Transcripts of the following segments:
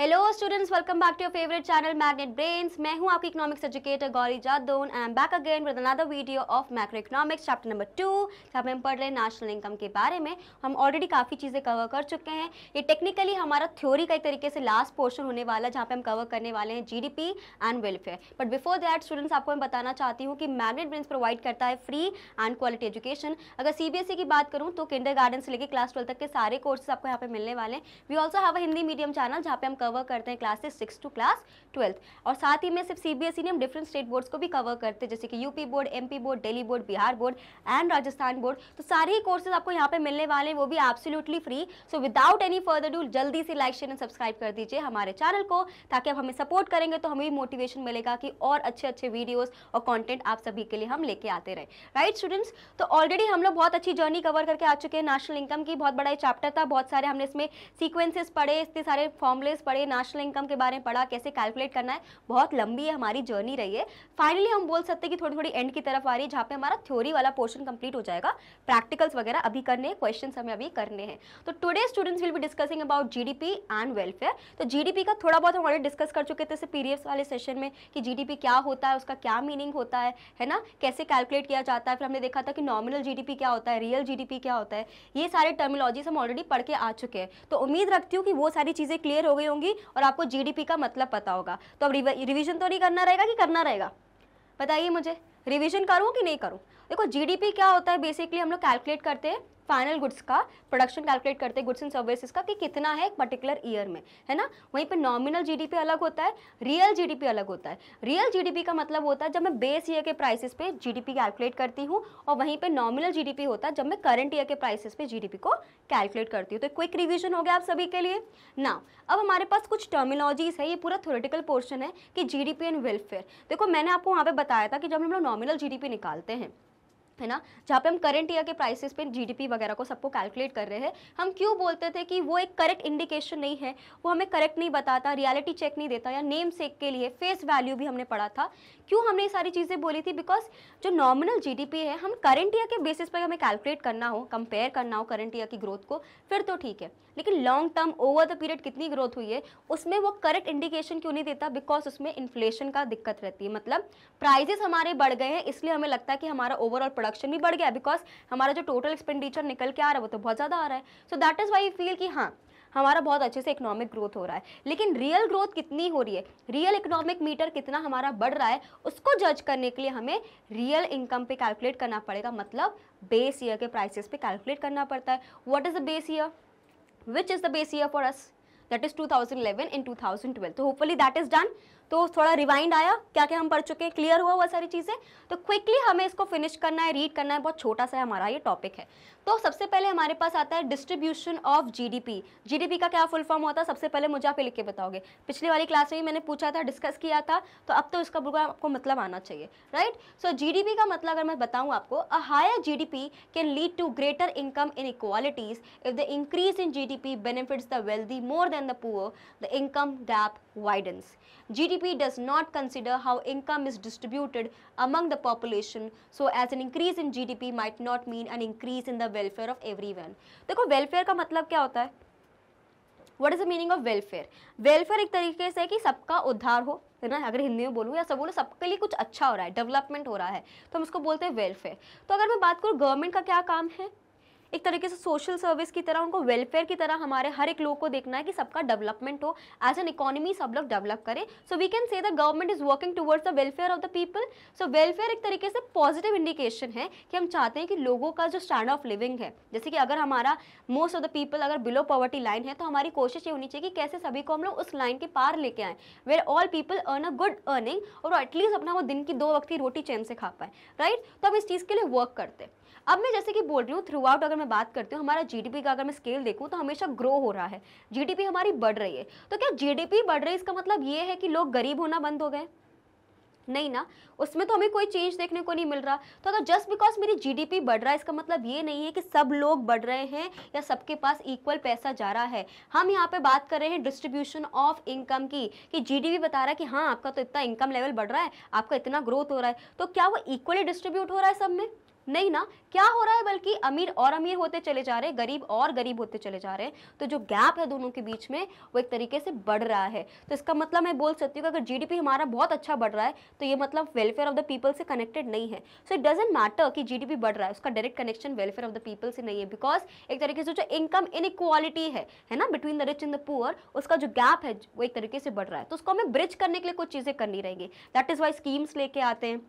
Hello students welcome back to your favourite channel magnet brains मैं हूं आपकी economics educator Gauri Jadon and back again with another video of macroeconomics chapter number two जहाँ पे हम पढ़ रहे हैं नेशनल इनकम के बारे में हम ऑलरेडी काफ़ी चीज़ें कवर कर चुके हैं ये टेक्निकली हमारा थ्योरी का एक तरीके से लास्ट पोर्शन होने वाला है जहाँ पर हम कवर करने वाले हैं G and welfare but before that students आपको मैं बताना चाहती हूँ कि मैग्नेट ब्रेन्स प्रोवाइड करता है फ्री एंड क्वालिटी एजुकेशन अगर सी e की बात करूँ तो किंडर गार्डन से लेकर क्लास ट्वेल्व तक के सारे कोर्सेज आपको यहाँ पे मिलने वाले हैं we also have a Hindi medium channel जहाँ पर हम कवर करते हैं classes six to class twelfth और साथ ही में सिर्फ सीबीएसई e ने हम डिफरेंट स्टेट बोर्ड्स को भी कवर करते हैं जैसे कि UP board MP board Delhi board Bihar board and Rajasthan board तो सारे ही कोर्सेज आपको यहाँ पे मिलने वाले हैं वो भी absolutely free so without any further do जल्दी से लाइक शेयर एंड सब्सक्राइब कर दीजिए हमारे चैनल को ताकि आप हमें सपोर्ट करेंगे तो हमें भी मोटिवेशन मिलेगा कि और अच्छे अच्छे वीडियोज़ और कॉन्टेंट आप सभी के लिए हम लेके आते रहे राइट स्टूडेंट्स तो ऑलरेडी हम लोग बहुत अच्छी जर्नी कवर करके आ चुके हैं नेशनल इनकम की बहुत बड़ा चैप्टर था बहुत सारे हमने इसमें सीक्वेंसेस पढ़े इतने सारे फॉर्मुलेस पढ़े पढ़े नेशनल इनकम के बारे में पढ़ा कैसे कैलकुलेट करना है बहुत लंबी है हमारी जर्नी रही है फाइनली हम बोल सकते हैं कि थोड़ी थोड़ी एंड की तरफ आ रही है जहाँ पे हमारा थ्योरी वाला पोर्शन कंप्लीट हो जाएगा प्रैक्टिकल्स वगैरह अभी करने हैं क्वेश्चन हमें अभी करने हैं तो today students will be discussing about G and welfare तो जी का थोड़ा बहुत हम ऑलरेडी डिस्कस कर चुके थे इसे पी वाले सेशन में कि जी क्या होता है उसका क्या मीनिंग होता है है ना कैसे कैलकुलेट किया जाता है फिर हमने देखा था कि नॉमिनल जी क्या होता है रियल जी क्या होता है ये सारे टर्मिनोलॉजीज हम ऑलरेडी पढ़ के आ चुके हैं तो उम्मीद रखती हूँ कि वो सारी चीज़ें क्लियर हो गई होंगी होगी और आपको जीडीपी का मतलब पता होगा तो अब रिविजन तो नहीं करना रहेगा कि करना रहेगा बताइए मुझे रिविजन करूँ कि नहीं करूँ देखो जीडीपी क्या होता है बेसिकली हम लोग कैलकुलेट करते हैं फाइनल गुड्स का प्रोडक्शन कैलकुलेट करते हैं गुड्स एंड सर्विसेज का कि कितना है एक पर्टिकुलर ईयर में है ना वहीं पर नॉमिनल जीडीपी अलग होता है रियल जीडीपी अलग होता है रियल जीडीपी का मतलब होता है जब मैं बेस ईयर के प्राइसेस पे जीडीपी कैलकुलेट करती हूँ और वहीं पर नॉमिनल जीडीपी होता है जब मैं करंट ईयर के प्राइसेस पे जीडीपी को कैलकुलेट करती हूँ तो क्विक रिविजन हो गया आप सभी के लिए ना अब हमारे पास कुछ टर्मिनोलॉजीज है ये पूरा थोरेटिकल पोर्शन है कि जी एंड वेलफेयर देखो मैंने आपको वहाँ पर बताया था कि जब हम लोग नॉमिनल जी निकालते हैं है ना जहाँ पे हम करंट ईयर के प्राइसेस पे जीडीपी वगैरह को सबको कैलकुलेट कर रहे हैं हम क्यों बोलते थे कि वो एक करेक्ट इंडिकेशन नहीं है वो हमें करेक्ट नहीं बताता रियलिटी चेक नहीं देता या नेम सेक के लिए फेस वैल्यू भी हमने पढ़ा था क्यों हमने ये सारी चीज़ें बोली थी बिकॉज जो नॉर्मल जी है हम करंट ईयर के बेसिस पर हमें कैलकुलेट करना हो कंपेयर करना हो करंट ईयर की ग्रोथ को फिर तो ठीक है लेकिन long term over the period कितनी ग्रोथ हुई है उसमें वो करेक्ट इंडिकेशन क्यों नहीं देता बिकॉज उसमें इन्फ्लेशन का दिक्कत रहती है मतलब प्राइजेस हमारे बढ़ गए हैं इसलिए हमें लगता है कि हमारा ओवरऑल प्रोडक्शन भी बढ़ गया बिकॉज हमारा जो टोटल एक्सपेंडिचर निकल के आ रहा है वो तो बहुत ज़्यादा आ रहा है so that is why feel कि हाँ हमारा बहुत अच्छे से इकोनॉमिक ग्रोथ हो रहा है लेकिन रियल ग्रोथ कितनी हो रही है रियल इकोनॉमिक मीटर कितना हमारा बढ़ रहा है उसको जज करने के लिए हमें रियल इनकम पे कैलकुलेट करना पड़ेगा मतलब बेस ईयर के प्राइसेस पे कैलकुलेट करना पड़ता है what is the base year which is the base year for us that is 2011 in 2012 so hopefully that is done तो थोड़ा रिवाइंड आया क्या क्या हम पढ़ चुके हैं क्लियर हुआ हुआ सारी चीज़ें तो क्विकली हमें इसको फिनिश करना है रीड करना है बहुत छोटा सा हमारा ये टॉपिक है तो सबसे पहले हमारे पास आता है डिस्ट्रीब्यूशन ऑफ जीडीपी जीडीपी का क्या फुल फॉर्म होता है सबसे पहले मुझे आप लिख के बताओगे पिछली वाली क्लास में मैंने पूछा था डिस्कस किया था तो अब तो इसका बिल्कुल आपको मतलब आना चाहिए राइट सो जी का मतलब अगर मैं बताऊँ आपको a higher P can lead to greater income inequalities if the increase in G D P benefits the wealthy more than the poor the income gap widens. GDP does not consider how income is distributed among the population so as an increase in GDP might not mean an increase in the welfare of everyone. dekho welfare ka matlab kya hota hai what is the meaning of welfare welfare ek tarike se hai ki sabka udhar ho है ना अगर हिंदी में बोलूँ या सब बोलो सबके लिए कुछ अच्छा हो रहा है डेवलपमेंट हो रहा है तो हम उसको बोलते हैं वेलफेयर तो अगर मैं बात करूँ गवर्नमेंट का क्या काम है एक तरीके से सोशल सर्विस की तरह उनको वेलफेयर की तरह हमारे हर एक लोग को देखना है कि सबका डेवलपमेंट हो एज एन इकोनॉमी सब लोग डेवलप करें so we can say the government is working towards the welfare of the people so welfare एक तरीके से पॉजिटिव इंडिकेशन है कि हम चाहते हैं कि लोगों का जो स्टैंड ऑफ लिविंग है जैसे कि अगर हमारा मोस्ट ऑफ द पीपल अगर बिलो पॉवर्टी लाइन है तो हमारी कोशिश ये होनी चाहिए कि कैसे सभी को हम लोग उस लाइन के पार लेके आए where all people earn a good earning और एटलीस्ट अपना वो दिन की दो वक्त की रोटी चैन से खा पाए राइट तो हम इस चीज़ के लिए वर्क करते हैं अब मैं जैसे कि बोल रही हूँ थ्रू आउट अगर मैं बात करती हूँ हमारा जीडीपी का अगर मैं स्केल देखूँ तो हमेशा ग्रो हो रहा है जीडीपी हमारी बढ़ रही है तो क्या जीडीपी बढ़ रही है इसका मतलब ये है कि लोग गरीब होना बंद हो गए नहीं ना उसमें तो हमें कोई चेंज देखने को नहीं मिल रहा तो अगर जस्ट बिकॉज मेरी जीडीपी बढ़ रहा है इसका मतलब ये नहीं है कि सब लोग बढ़ रहे हैं या सबके पास इक्वल पैसा जा रहा है हम यहाँ पे बात कर रहे हैं डिस्ट्रीब्यूशन ऑफ इनकम की कि जीडीपी बता रहा है कि हाँ आपका तो इतना इनकम लेवल बढ़ रहा है आपका इतना ग्रोथ हो रहा है तो क्या वो इक्वली डिस्ट्रीब्यूट हो रहा है सब में नहीं ना क्या हो रहा है बल्कि अमीर और अमीर होते चले जा रहे हैं गरीब और गरीब होते चले जा रहे हैं तो जो गैप है दोनों के बीच में वो एक तरीके से बढ़ रहा है तो इसका मतलब मैं बोल सकती हूँ कि अगर जीडीपी हमारा बहुत अच्छा बढ़ रहा है तो ये मतलब वेलफेयर ऑफ द पीपल से कनेक्टेड नहीं है सो इट डजेंट मैटर कि जी बढ़ रहा है उसका direct connection welfare of the people से नहीं है बिकॉज एक तरीके से जो इनकम इन है है ना between the rich and the poor उसका जो गैप है वो एक तरीके से बढ़ रहा है तो उसको हमें ब्रिज करने के लिए कुछ चीज़ें करनी रहेंगी दैट इज़ वाई स्कीम्स लेके आते हैं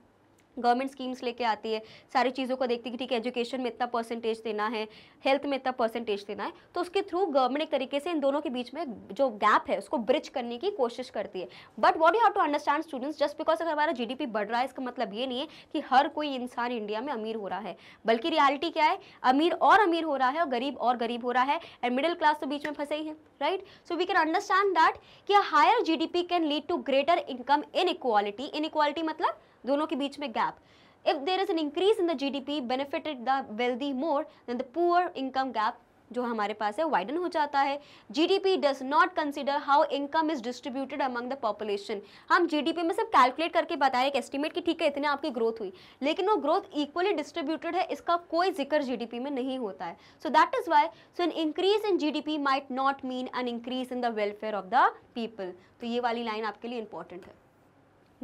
गवर्नमेंट स्कीम्स लेके आती है सारी चीज़ों को देखती है कि ठीक है एजुकेशन में इतना परसेंटेज देना है हेल्थ में इतना परसेंटेज देना है तो उसके थ्रू गवर्नमेंट एक तरीके से इन दोनों के बीच में जो गैप है उसको ब्रिज करने की कोशिश करती है but what you have to understand students just because अगर हमारा जी बढ़ रहा है इसका मतलब ये नहीं है कि हर कोई इंसान इंडिया में अमीर हो रहा है बल्कि रियालिटी क्या है अमीर और अमीर हो रहा है और गरीब और गरीब हो रहा है एंड मिडिल क्लास तो बीच में फंसे ही है right so we can understand that कि higher G can lead to greater income inequality inequality मतलब दोनों के बीच में gap if there is an increase in the G D P benefited the wealthy more than the poor income gap जो हमारे पास है widen हो जाता है G D P does not consider how income is distributed among the population हम जी D P में सब कैलकुलेट करके बता रहे हैं एस्टिमेट कि ठीक है इतने आपकी ग्रोथ हुई लेकिन वो ग्रोथ इक्वली डिस्ट्रीब्यूटेड है इसका कोई जिक्र जी डी पी में नहीं होता है so that is why so an increase in G D P might not mean an increase in the welfare of the people तो ये वाली लाइन आपके लिए इंपॉर्टेंट है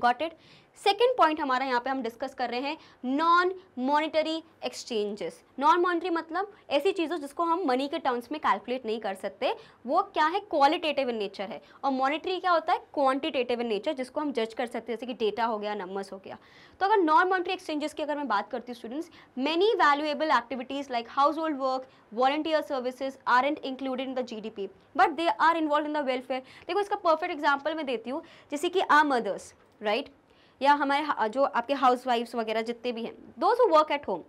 गॉट इट सेकेंड पॉइंट हमारा यहाँ पे हम डिस्कस कर रहे हैं non monetary exchanges non monetary मतलब ऐसी चीज़ों जिसको हम मनी के टर्म्स में कैलकुलेट नहीं कर सकते वो क्या है क्वालिटेटिव इन नेचर है और मॉनिटरी क्या होता है क्वांटिटेटिव इन नेचर जिसको हम जज कर सकते हैं जैसे कि डेटा हो गया नंबर्स हो गया तो अगर नॉन मॉनिटरी एक्सचेंजेस की अगर मैं बात करती हूँ students many valuable activities like household work volunteer services are and included in the G D P but they are involve in the welfare देखो इसका परफेक्ट एग्जाम्पल मैं देती हूँ जैसे कि आ मदर्स राइट right? या हमारे जो आपके हाउस वाइफ्स वगैरह जितने भी हैं दो work at home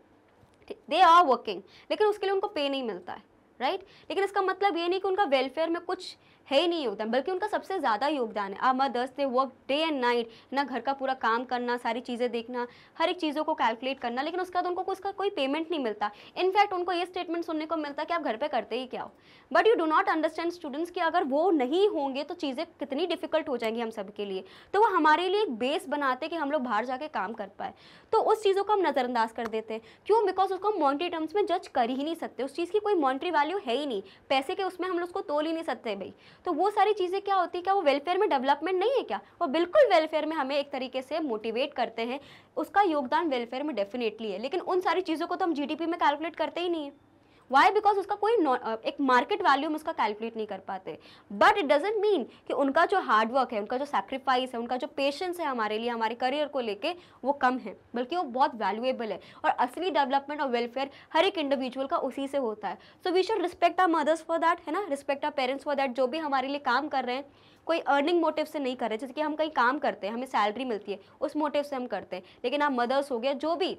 they are working लेकिन उसके लिए उनको पे नहीं मिलता है राइट right? लेकिन इसका मतलब ये नहीं कि उनका वेलफेयर में कुछ है ही नहीं योगदान बल्कि उनका सबसे ज़्यादा योगदान है our mothers they work day and night ना घर का पूरा काम करना सारी चीज़ें देखना हर एक चीज़ों को कैलकुलेट करना लेकिन उसके बाद उनको उसका कोई पेमेंट नहीं मिलता इनफैक्ट उनको ये स्टेटमेंट सुनने को मिलता कि आप घर पर करते ही क्या हो but you do not understand students कि अगर वो नहीं होंगे तो चीज़ें कितनी डिफिकल्ट हो जाएंगी हम सब के लिए तो वो हमारे लिए एक बेस बनाते कि हम लोग बाहर जाके काम कर पाए तो उस चीज़ों को हम नज़रअंदाज कर देते हैं क्यों बिकॉज उसको हम मॉन्ट्री टर्म्स में जज कर ही नहीं सकते उस चीज़ की कोई मॉन्ट्री वैल्यू है ही नहीं पैसे के उसमें हम लोग उसको तोल ही नहीं सकते भाई तो वो सारी चीज़ें क्या होती है क्या वो वेलफेयर में डेवलपमेंट नहीं है क्या वो बिल्कुल वेलफेयर में हमें एक तरीके से मोटिवेट करते हैं उसका योगदान वेलफेयर में डेफिनेटली है लेकिन उन सारी चीज़ों को तो हम जी में कैलकुलेट करते ही नहीं है वाई बिकॉज उसका कोई एक मार्केट वैल्यू हम उसका कैलकुलेट नहीं कर पाते बट इट डजेंट मीन कि उनका जो हार्डवर्क है उनका जो सेक्रीफाइस है उनका जो पेशेंस है हमारे लिए हमारे करियर को लेके वो कम है बल्कि वो बहुत वैल्यूएबल है और असली डेवलपमेंट और वेलफेयर हर एक इंडिविजुअल का उसी से होता है so we should respect our mothers for that है ना respect our parents for that जो भी हमारे लिए काम कर रहे हैं कोई अर्निंग मोटिव से नहीं कर रहे जैसे कि हम कहीं काम करते हैं हमें सैलरी मिलती है उस मोटिव से हम करते हैं लेकिन आप मदर्स हो गया जो भी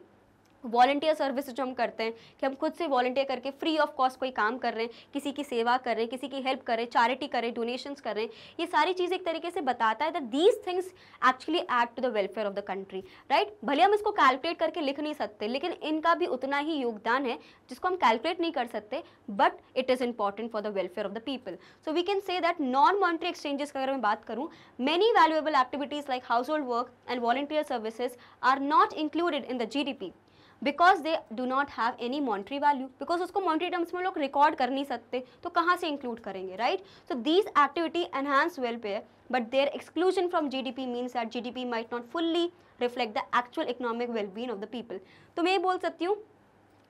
वॉलेंटियर सर्विस जो हम करते हैं कि हम खुद से वॉलेंटियर करके फ्री ऑफ कॉस्ट कोई काम कर रहे हैं किसी की सेवा कर रहे हैं किसी की हेल्प कर रहे हैं चैरिटी करें डोनेशंस कर रहे हैं ये सारी चीज़ एक तरीके से बताता है that these things actually add to the welfare of the country right भले हम इसको कैलकुलेट करके लिख नहीं सकते लेकिन इनका भी उतना ही योगदान है जिसको हम कैलकुलेट नहीं कर सकते but it is important for the welfare of the people so we can say that non monetary exchanges की अगर मैं बात करूँ many valuable activities like household work and volunteer services are not included in the G because they do not have any monetary value because उसको monetary terms में लोग record कर नहीं सकते तो कहाँ से इंक्लूड करेंगे right so these activity enhance welfare but their exclusion from G D P means that G D P might not fully reflect the actual economic wellbeing of the people तो मैं ये बोल सकती हूँ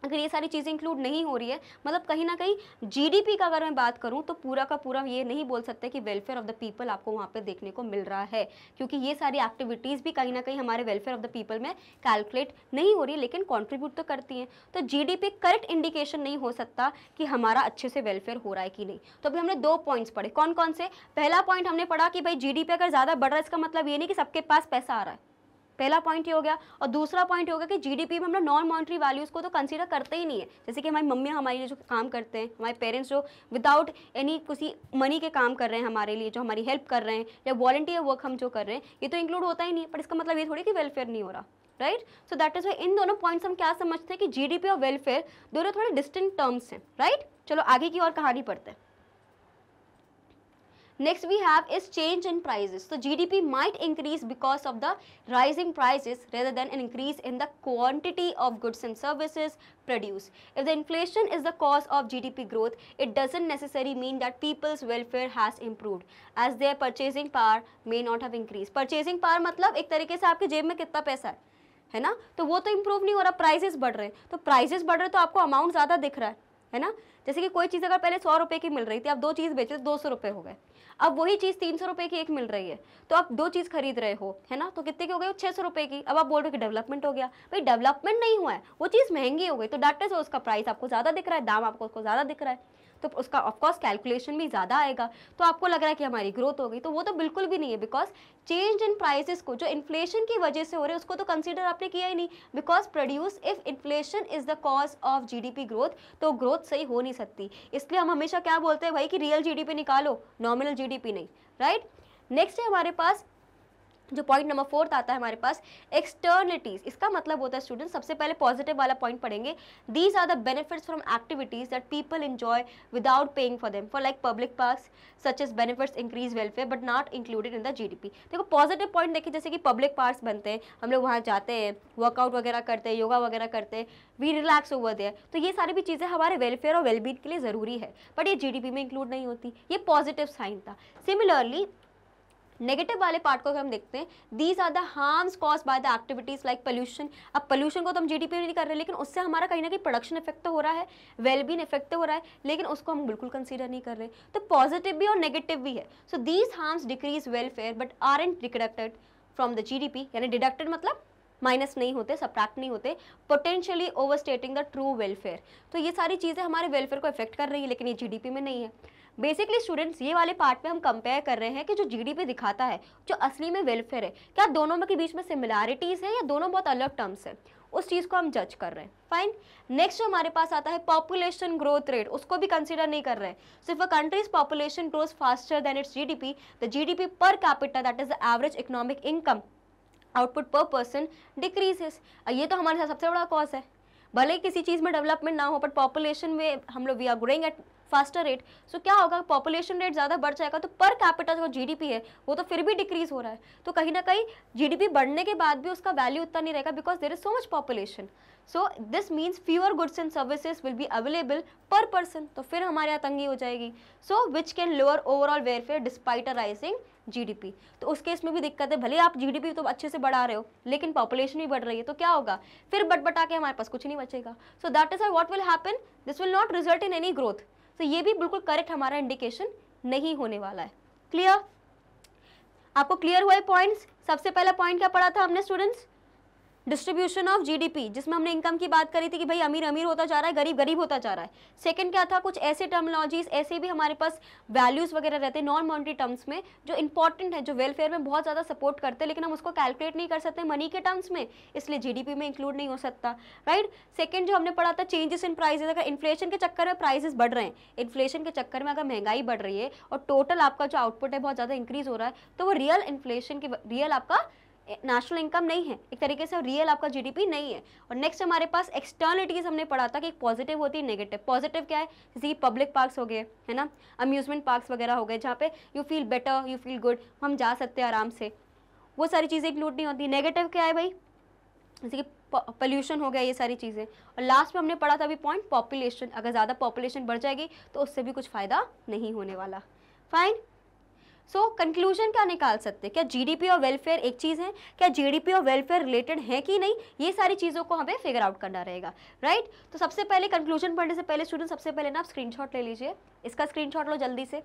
अगर ये सारी चीज़ें इंक्लूड नहीं हो रही है मतलब कहीं ना कहीं जीडीपी का अगर मैं बात करूँ तो पूरा का पूरा ये नहीं बोल सकते कि वेलफेयर ऑफ द पीपल आपको वहाँ पे देखने को मिल रहा है क्योंकि ये सारी एक्टिविटीज़ भी कहीं ना कहीं हमारे वेलफेयर ऑफ द पीपल में कैलकुलेट नहीं हो रही लेकिन कॉन्ट्रीब्यूट तो करती हैं तो जी करेक्ट इंडिकेशन नहीं हो सकता कि हमारा अच्छे से वेलफेयर हो रहा है कि नहीं तो अभी हमने दो पॉइंट्स पढ़े कौन कौन से पहला पॉइंट हमने पढ़ा कि भाई जी अगर ज़्यादा बढ़ रहा है इसका मतलब ये नहीं कि सबके पास पैसा आ रहा है पहला पॉइंट ये हो गया और दूसरा पॉइंट ये हो गया कि जीडीपी में हम लोग नॉन मॉनिटरी वैल्यूज़ को तो कंसीडर करते ही नहीं है जैसे कि हमारी मम्मी हमारे लिए जो काम करते हैं हमारे पेरेंट्स जो विदाउट एनी किसी मनी के काम कर रहे हैं हमारे लिए जो हमारी हेल्प कर रहे हैं या वॉलेंटियर वर्क हम जो कर रहे हैं ये तो इंक्लूड होता ही नहीं पर इसका मतलब ये थोड़ी कि वेलफेयर नहीं हो रहा right so that is in दोनों पॉइंट्स हम क्या समझते हैं कि जी और वेलफेयर दोनों थोड़े डिस्टेंट टर्म्स हैं राइट right? चलो आगे की और कहानी पढ़ते हैं next we have is change in prices तो G D P might increase because of the rising prices rather than an increase in the quantity of goods and services produce if the inflation is the cause of G D P growth it doesn't necessary mean that people's welfare has improve as their purchasing power may not have increase purchasing power मतलब एक तरीके से आपके जेब में कितना पैसा है है ना तो वो तो इम्प्रूव नहीं हो रहा प्राइजेस बढ़ रहे हैं तो प्राइजेस बढ़ रहे तो आपको अमाउंट ज़्यादा दिख रहा है है ना जैसे कि कोई चीज़ अगर पहले सौ रुपये की मिल रही थी आप दो चीज़ बेचे तो दो सौ रुपये हो गए अब वही चीज़ तीन सौ रुपये की एक मिल रही है तो आप दो चीज़ खरीद रहे हो है ना तो कितने की हो गई छः सौ रुपये की अब आप बोल रहे हो कि डेवलपमेंट हो गया भाई डेवलपमेंट नहीं हुआ है वो चीज़ महंगी हो गई तो डाटा से उसका प्राइस आपको ज़्यादा दिख रहा है दाम आपको उसको ज़्यादा दिख रहा है तो उसका ऑफकोर्स कैलकुलेशन भी ज़्यादा आएगा तो आपको लग रहा है कि हमारी ग्रोथ हो गई तो वो तो बिल्कुल भी नहीं है बिकॉज चेंज इन प्राइसेस को जो इन्फ्लेशन की वजह से हो रहे है उसको तो कंसिडर आपने किया ही नहीं because produce if inflation is the cause of P growth तो ग्रोथ सही हो नहीं सकती इसलिए हम हमेशा क्या बोलते हैं भाई कि रियल पी निकालो नॉमिनल पी नहीं राइट नेक्स्ट है हमारे पास जो पॉइंट नंबर फोर्थ आता है हमारे पास एक्सटर्निटीज इसका मतलब होता है स्टूडेंट सबसे पहले पॉजिटिव वाला पॉइंट पढ़ेंगे these are the benefits from activities that people enjoy without paying for them for like public park such as benefits increase welfare but not included in the GDP देखो positive point देखिए जैसे कि public park बनते हैं हम लोग वहाँ जाते हैं वर्कआउट वगैरह करते हैं योगा वगैरह करते हैं वी रिलैक्स ओवर दे तो ये सारी भी चीज़ें हमारे वेलफेयर और वेलबींग के लिए ज़रूरी है बट ये जी में इंक्लूड नहीं होती ये पॉजिटिव साइन था सिमिलरली नेगेटिव वाले पार्ट को अगर हम देखते हैं these are the harms cause by the activities like pollution अब पोल्यूशन को तो हम जीडीपी में नहीं कर रहे लेकिन उससे हमारा कहीं ना कहीं प्रोडक्शन इफेक्ट तो हो रहा है वेलबीन इफेक्ट तो हो रहा है लेकिन उसको हम बिल्कुल कंसीडर नहीं कर रहे तो पॉजिटिव भी और नेगेटिव भी है so these harms decrease welfare but are and deducted from the G यानी डिडक्टेड मतलब माइनस नहीं होते सप्रैक्ट नहीं होते potentially overstating the true welfare तो ये सारी चीज़ें हमारे वेलफेयर को इफेक्ट कर रही है लेकिन ये जीडीपी में नहीं है बेसिकली स्टूडेंट्स ये वाले पार्ट में हम कंपेयर कर रहे हैं कि जो जीडीपी दिखाता है जो असली में वेलफेयर है क्या दोनों में के बीच में सिमिलैरिटीज़ है या दोनों बहुत अलग टर्म्स है उस चीज़ को हम जज कर रहे हैं फाइन नेक्स्ट जो हमारे पास आता है पॉपुलेशन ग्रोथ रेट उसको भी कंसिडर नहीं कर रहे हैं so if a country's population grows faster than its GDP the G per capita that is the average economic income output per person decreases ये तो हमारे साथ सबसे बड़ा कॉज है भले किसी चीज़ में डेवलपमेंट ना हो बट पॉपुलेशन में हम लोग we are growing at faster rate so क्या होगा पॉपुलेशन रेट ज़्यादा बढ़ जाएगा तो पर कैपिटल जो जीडीपी है वो तो फिर भी डिक्रीज हो रहा है तो कहीं ना कहीं जीडीपी बढ़ने के बाद भी उसका वैल्यू उतना नहीं रहेगा because there is so much population so this means fewer goods and services will be available per person तो फिर हमारे यहाँ तंगी हो जाएगी so which can lower overall welfare despite a rising GDP तो उस केस में भी दिक्कत है भले आप जीडीपी तो अच्छे से बढ़ा रहे हो लेकिन पॉपुलेशन भी बढ़ रही है तो क्या होगा फिर बटबटा के हमारे पास कुछ नहीं बचेगा so that is what what will happen this will not result in any growth so ये भी बिल्कुल करेक्ट हमारा इंडिकेशन नहीं होने वाला है क्लियर आपको क्लियर है पॉइंट्स सबसे पहला पॉइंट क्या पढ़ा था हमने स्टूडेंट्स डिस्ट्रीब्यूशन ऑफ जीडीपी जिसमें हमने इनकम की बात करी थी कि भाई अमीर अमीर होता जा रहा है गरीब गरीब होता जा रहा है सेकंड क्या था कुछ ऐसे टर्मोलॉजीज ऐसे भी हमारे पास वैल्यूज वगैरह रहते हैं नॉन मॉनिटरी टर्म्स में जो इंपॉर्टेंट है जो वेलफेयर में बहुत ज़्यादा सपोर्ट करते हैं लेकिन हम उसको कैलकुलेट नहीं कर सकते मनी के टर्म्स में इसलिए जी में इंक्लूड नहीं हो सकता राइट सेकेंड जो हमने पढ़ा था चेंजेस इन प्राइजेज अगर इन्फ्लेशन के चक्कर में प्राइजेस बढ़ रहे हैं इन्फ्लेशन के चक्कर में अगर महंगाई बढ़ रही है और टोटल आपका जो आउटपुट है बहुत ज़्यादा इंक्रीज हो रहा है तो वो रियल इन्फ्लेशन के रियल आपका नेशनल इनकम नहीं है एक तरीके से रियल आपका जीडीपी नहीं है और नेक्स्ट हमारे पास एक्सटर्नलिटीज़ हमने पढ़ा था कि एक पॉजिटिव होती है नेगेटिव पॉजिटिव क्या है जैसे कि पब्लिक पार्क्स हो गए है ना अम्यूजमेंट पार्क्स वगैरह हो गए जहाँ पे you feel better you feel good हम जा सकते हैं आराम से वो सारी चीज़ें इंक्लूड नहीं होती नेगेटिव क्या है भाई जैसे कि पोल्यूशन हो गया ये सारी चीज़ें और लास्ट में हमने पढ़ा था अभी पॉइंट पॉपुलेशन अगर ज़्यादा पॉपुलेशन बढ़ जाएगी तो उससे भी कुछ फ़ायदा नहीं होने वाला फाइन सो so, कंक्लूजन क्या निकाल सकते हैं क्या जीडीपी और वेलफेयर एक चीज़ है क्या जीडीपी और वेलफेयर रिलेटेड है कि नहीं ये सारी चीज़ों को हमें फिगर आउट करना रहेगा राइट right? तो सबसे पहले कंक्लूजन पढ़ने से पहले स्टूडेंट सबसे पहले ना आप स्क्रीनशॉट ले लीजिए इसका स्क्रीन लो जल्दी से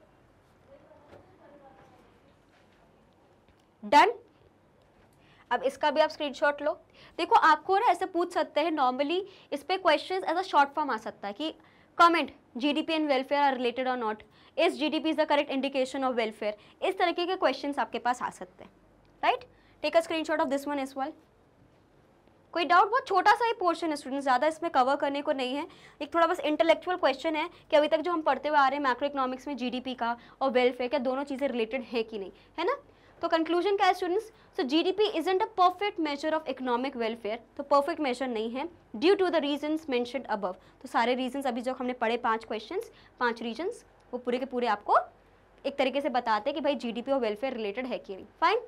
डन अब इसका भी आप स्क्रीनशॉट लो देखो आपको ना ऐसे पूछ सकते हैं नॉर्मली इस पर question as a short form आ सकता है कि comment GDP and welfare are related और not is P is the correct indication of welfare इस तरीके के क्वेश्चन आपके पास आ सकते हैं right take a screenshot of this one is well कोई डाउट बहुत छोटा सा ही पोर्शन है स्टूडेंट ज़्यादा इसमें कवर करने को नहीं है एक थोड़ा बस इंटेलेक्चुअल क्वेश्चन है कि अभी तक जो हम पढ़ते हुए आ रहे हैं माइक्रो इकोनॉमिक्स में जीडीपी का और वेलफेयर का दोनों चीज़ें रिलेटेड है कि नहीं है ना तो कंक्लूजन क्या है students so G D P isn't a perfect measure of economic welfare तो परफेक्ट मेजर नहीं है due to the reason mention above तो सारे रीजन अभी जो हमने पढ़े पाँच क्वेश्चन पाँच रीजन्स वो पूरे के पूरे आपको एक तरीके से बताते हैं कि भाई जी डी पी और वेलफेयर रिलेटेड है कि नहीं fine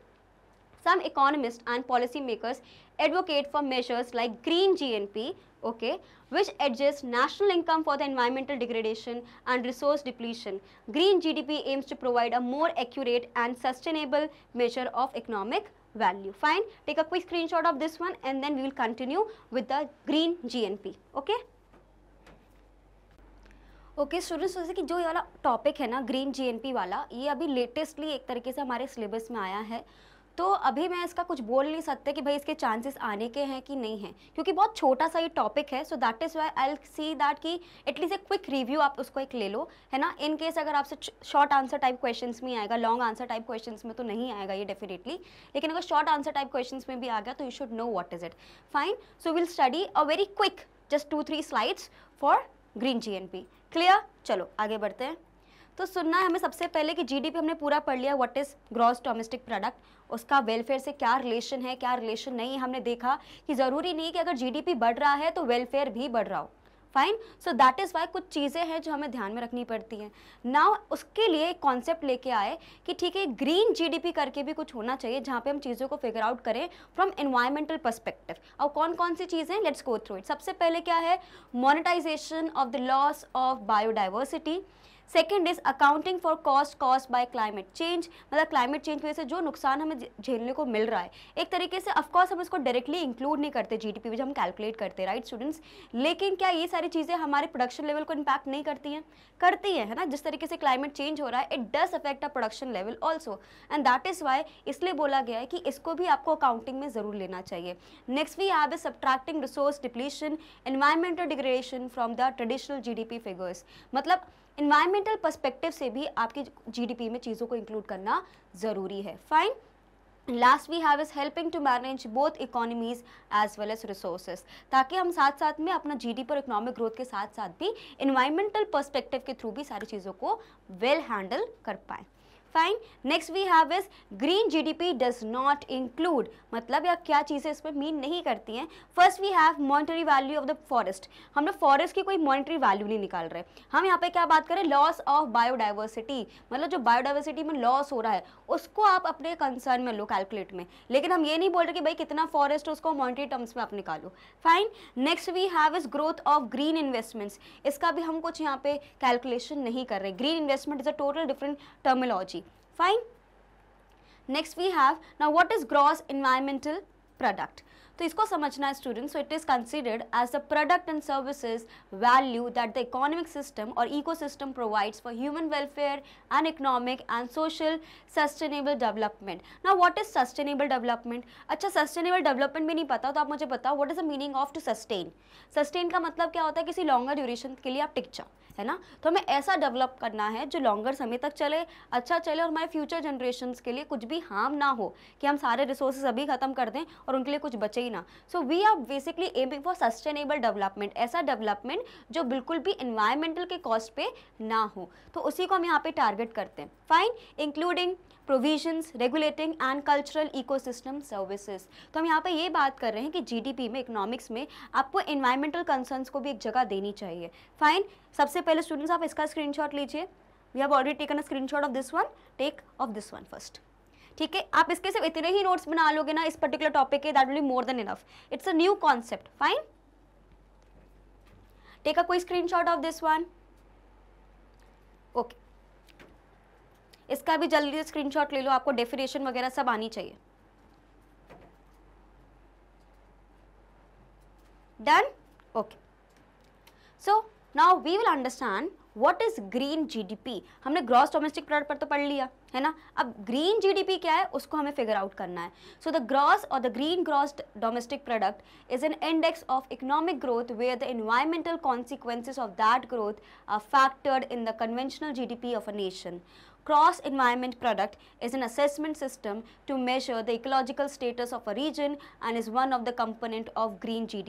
some economist and policy makers advocate for measures like green G N P okay which adjust national income for the environmental degradation and resource depletion green G D P aims to provide a more accurate and sustainable measure of economic value fine take a quick screenshot of this one and then we will continue with the green G N P okay okay students जैसे कि जो ये वाला topic है ना green GNP वाला ये अभी लेटेस्टली एक तरीके से हमारे सिलेबस में आया है तो अभी मैं इसका कुछ बोल नहीं सकते कि भाई इसके चांसेस आने के हैं कि नहीं हैं क्योंकि बहुत छोटा सा ये टॉपिक है so that is why I see that कि एटलीस्ट एक क्विक रिव्यू आप उसको एक ले लो है ना इन केस अगर आपसे शॉर्ट आंसर टाइप क्वेश्चंस में आएगा लॉन्ग आंसर टाइप क्वेश्चंस में तो नहीं आएगा ये डेफिनेटली लेकिन अगर शॉर्ट आंसर टाइप क्वेश्चन में भी आ गया तो you should know what is it fine so will study a very quick just two three slides for green G N P clear चलो आगे बढ़ते हैं तो सुनना है हमें सबसे पहले कि जीडीपी हमने पूरा पढ़ लिया what is gross domestic product उसका वेलफेयर से क्या रिलेशन है क्या रिलेशन नहीं है हमने देखा कि ज़रूरी नहीं कि अगर जीडीपी बढ़ रहा है तो वेलफेयर भी बढ़ रहा हो fine so that is why कुछ चीज़ें हैं जो हमें ध्यान में रखनी पड़ती हैं नाउ उसके लिए एक कॉन्सेप्ट लेके आए कि ठीक है ग्रीन जीडीपी करके भी कुछ होना चाहिए जहाँ पे हम चीज़ों को फिगर आउट करें फ्रॉम एनवायरमेंटल परस्पेक्टिव और कौन कौन सी चीज़ें लेट्स गो थ्रू इट सबसे पहले क्या है monetization of the loss of biodiversity second is accounting for cost cost by climate change मतलब क्लाइमेट चेंज की वजह से जो नुकसान हमें झेलने को मिल रहा है एक तरीके से ऑफकोर्स हम इसको डायरेक्टली इंक्लूड नहीं करते जी पी हम कैलकुलेट करते राइट स्टूडेंट्स लेकिन क्या ये सारी चीज़ें हमारे प्रोडक्शन लेवल को इम्पैक्ट नहीं करती हैं करती हैं है ना जिस तरीके से क्लाइमेट चेंज हो रहा है it does affect a production level also and that is why इसलिए बोला गया है कि इसको भी आपको अकाउंटिंग में ज़रूर लेना चाहिए next we have a subtracting resource depletion environmental degradation from the traditional G D P figures मतलब इन्वायरमेंटल परस्पेक्टिव से भी आपके जीडीपी में चीज़ों को इंक्लूड करना ज़रूरी है fine last we have is helping to manage both economies as well as resources ताकि हम साथ साथ में अपना जी पी और इकोनॉमिक ग्रोथ के साथ साथ भी इन्वायरमेंटल परस्पेक्टिव के थ्रू भी सारी चीज़ों को वेल well हैंडल कर पाएँ fine next we have is green GDP does not include मतलब या क्या चीज़ें इसमें मीन नहीं करती हैं first we have monetary value of the forest हम लोग फॉरेस्ट की कोई मॉनिटरी वैल्यू नहीं निकाल रहे हम यहाँ पे क्या बात करें लॉस ऑफ बायोडाइवर्सिटी मतलब जो बायोडाइवर्सिटी में लॉस हो रहा है उसको आप अपने कंसर्न में लो कैलकुलेट में लेकिन हम ये नहीं बोल रहे कि भाई कितना फॉरेस्ट है उसको मॉनिटरी टर्म्स में आप निकालो fine next we have is growth of green investments इसका भी हम कुछ यहाँ पे कैलकुलेशन नहीं कर रहे green investment is a total different terminology Fine. Next we have, now what is gross environmental product? तो इसको समझना है student so it is considered as the product and services value that the economic system और eco system provides for human welfare and economic and social sustainable development ना what is sustainable development अच्छा sustainable development भी नहीं पता तो आप मुझे बताओ what is the meaning of to sustain sustain का मतलब क्या होता है किसी लॉन्गर ड्यूरेशन के लिए आप टिक जाओ है ना तो हमें ऐसा डेवलप करना है जो लॉन्गर समय तक चले अच्छा चले और हमारे फ्यूचर जनरेशन के लिए कुछ भी हार्म ना हो कि हम सारे रिसोर्सेज अभी ख़त्म कर दें और उनके लिए कुछ बचे ही ना so we are basically aiming for sustainable development ऐसा डेवलपमेंट जो बिल्कुल भी इन्वायरमेंटल के कॉस्ट पे ना हो तो उसी को हम यहाँ पे टारगेट करते हैं fine including provisions regulating and cultural ecosystem services तो हम यहाँ पे ये बात कर रहे हैं कि जीडीपी में इकोनॉमिक्स में आपको इन्वायरमेंटल कंसर्न्स को भी एक जगह देनी चाहिए फाइन सबसे पहले स्टूडेंट्स आप इसका स्क्रीनशॉट लीजिए we have already taken a screenshot of this one take of this one first ठीक है आप इसके सिर्फ इतने ही नोट्स बना लोगे ना इस पर्टिकुलर टॉपिक के that will be more than enough it's a new concept fine take a कोई screenshot of this one okay इसका भी जल्दी शॉट ले लो आपको डेफिनेशन वगैरह सब आनी चाहिए so now we will understand what is green G D P हमने ग्रॉस डोमेस्टिक प्रोडक्ट पर तो पढ़ लिया है ना अब ग्रीन जीडीपी क्या है उसको हमें फिगर आउट करना है सो द ग्रॉस और the green gross domestic product is an index of economic growth where the environmental consequences of that growth are factored in the conventional G of a nation gross environment product is an assessment system to measure the ecological status of a region and is one of the component of green G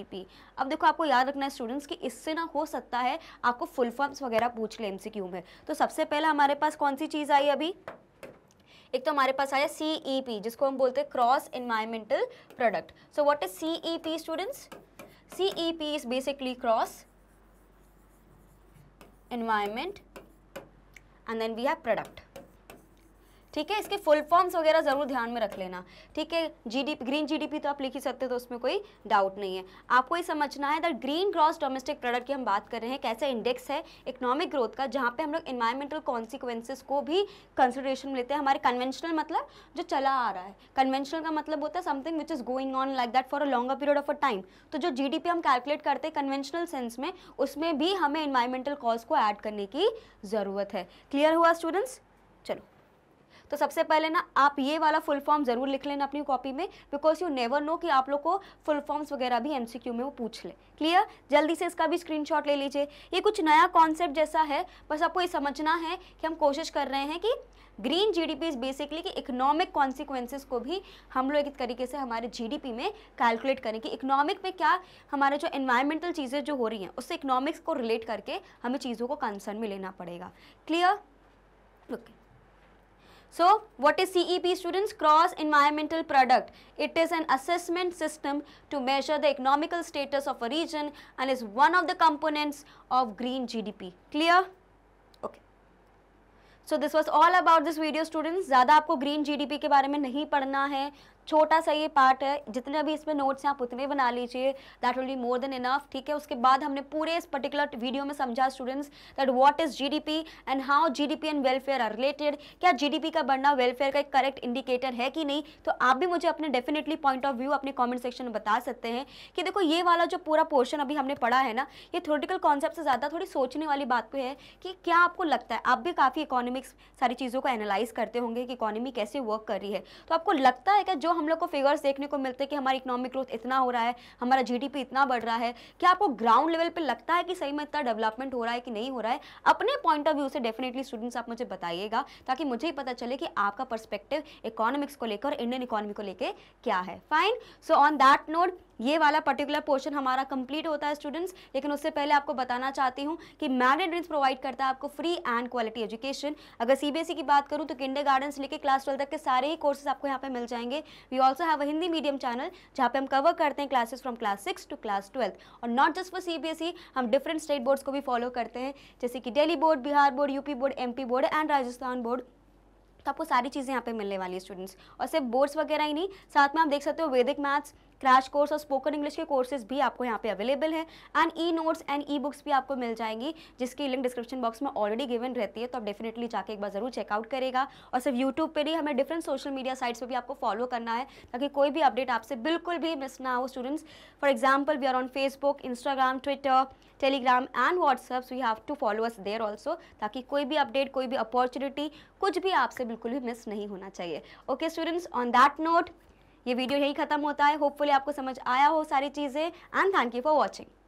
अब देखो आपको याद रखना है students कि इससे ना हो सकता है आपको फुल फॉर्म्स वगैरह पूछ ले एम में तो सबसे पहले हमारे पास कौन सी चीज़ आई अभी एक तो हमारे पास आया सी e जिसको हम बोलते हैं gross environmental product so what is C students C is basically gross environment and then we have product ठीक है इसके फुल फॉर्म्स वगैरह ज़रूर ध्यान में रख लेना ठीक है जीडीपी ग्रीन जीडीपी तो आप लिख ही सकते हो तो उसमें कोई डाउट नहीं है आपको ये समझना है that green gross domestic product की हम बात कर रहे हैं कैसा इंडेक्स है इकोनॉमिक ग्रोथ का जहाँ पे हम लोग इन्वायरमेंटल कॉन्सिक्वेंसेस को भी कंसिडरेशन में लेते हैं हमारे कन्वेंशनल मतलब जो चला आ रहा है कन्वेंशनल का मतलब होता है something which is going on like that for a longer period of a time तो जो जी हम कैलकुलेट करते हैं कन्वेंशनल सेंस में उसमें भी हमें इन्वायरमेंटल कॉज को ऐड करने की ज़रूरत है क्लियर हुआ स्टूडेंट्स चलो तो सबसे पहले ना आप ये वाला फुल फॉर्म ज़रूर लिख लेना अपनी कॉपी में बिकॉज यू नेवर नो कि आप लोग को फुल फॉर्म्स वगैरह भी एम में वो पूछ ले क्लियर जल्दी से इसका भी स्क्रीन ले लीजिए ये कुछ नया कॉन्सेप्ट जैसा है बस आपको ये समझना है कि हम कोशिश कर रहे हैं कि ग्रीन जीडीपी डी बेसिकली कि इकोनॉमिक कॉन्सिक्वेंसेस को भी हम लोग एक तरीके से हमारे जीडीपी में कैलकुलेट करें कि इकोनॉमिक में क्या हमारे जो एनवायरमेंटल चीज़ें जो हो रही हैं उससे इकोनॉमिक्स को रिलेट करके हमें चीज़ों को कंसर्न में लेना पड़ेगा clear okay So what is CEP students? Cross environmental product. It is an assessment system to measure the economical status of a region and is one of the components of green GDP. Clear? Okay. So this was all about this video students. ज़्यादा आपको green GDP के बारे में नहीं पढ़ना है छोटा सा ये पार्ट है जितने भी इसमें नोट्स हैं आप उतने बना लीजिए that will be more than enough ठीक है उसके बाद हमने पूरे इस पर्टिकुलर वीडियो में समझा students that what is GDP and how GDP and welfare are related क्या जीडीपी का बढ़ना वेलफेयर का एक करेक्ट इंडिकेटर है कि नहीं तो आप भी मुझे अपने डेफिनेटली पॉइंट ऑफ व्यू अपने कॉमेंट सेक्शन में बता सकते हैं कि देखो ये वाला जो पूरा पोर्शन अभी हमने पढ़ा है ना ये थोरिटिकल कॉन्सेप्ट से ज़्यादा थोड़ी सोचने वाली बात पे है कि क्या आपको लगता है आप भी काफ़ी इकोनॉमिक्स सारी चीज़ों को एनालाइज करते होंगे कि इकोनॉमी कैसे वर्क कर रही है तो आपको लगता है क्या जो हम लोग को फिगर्स देखने को मिलते हैं कि हमारी इकोनॉमिक ग्रोथ इतना हो रहा है हमारा जीडीपी इतना बढ़ रहा है क्या आपको ग्राउंड लेवल पर लगता है कि सही में इतना डेवलपमेंट हो रहा है कि नहीं हो रहा है अपने पॉइंट ऑफ व्यू से डेफिनेटली स्टूडेंट्स आप मुझे बताइएगा ताकि मुझे ही पता चले कि आपका परस्पेक्टिव इकोनॉमिक्स को लेकर इंडियन इकोनॉमी को लेकर क्या है fine so on that note ये वाला पर्टिकुलर पोर्शन हमारा कंप्लीट होता है स्टूडेंट्स लेकिन उससे पहले आपको बताना चाहती हूँ कि मैग्नेट ड्रीम्स प्रोवाइड करता है आपको फ्री एंड क्वालिटी एजुकेशन अगर सीबीएसई e की बात करूँ तो किंडर गार्डन से लेकर क्लास ट्वेल्व तक के सारे ही कोर्सेज आपको यहाँ पर मिल जाएंगे we also have Hindi medium channel जहाँ पे हम कवर करते हैं classes from class six to class twelfth और नॉट जस्ट फॉर सीबीएसई हम डिफरेंट स्टेट बोर्ड्स को भी फॉलो करते हैं जैसे कि Delhi board Bihar board UP board M board and Rajasthan board तो आपको सारी चीज़ें यहाँ पे मिलने वाली है स्टूडेंट्स और सिर्फ बोर्ड्स वगैरह ही नहीं साथ में आप देख सकते हो वैदिक मैथ्स क्रैश कोर्स और स्पोकन इंग्लिश के कोर्सेज भी आपको यहाँ पे अवेलेबल है and e notes and e books भी आपको मिल जाएंगी जिसकी लिंक डिस्क्रिप्शन बॉक्स में ऑलरेडी गिवन रहती है तो आप डेफिनेटली जाके एक बार जरूर चेकआउट करेगा और सिर्फ यूट्यूब पर ही हमें डिफरेंट सोशल मीडिया साइट्स पर भी आपको फॉलो करना है ताकि कोई भी अपडेट आपसे बिल्कुल भी मिस ना हो students for example we are on Facebook Instagram Twitter Telegram and WhatsApp we have to follow us there also ताकि कोई भी अपडेट कोई भी अपॉर्चुनिटी कुछ भी आपसे बिल्कुल भी मिस नहीं होना चाहिए okay students on that note ये वीडियो यही खत्म होता है होपफुली आपको समझ आया हो सारी चीज़ें and thank you for watching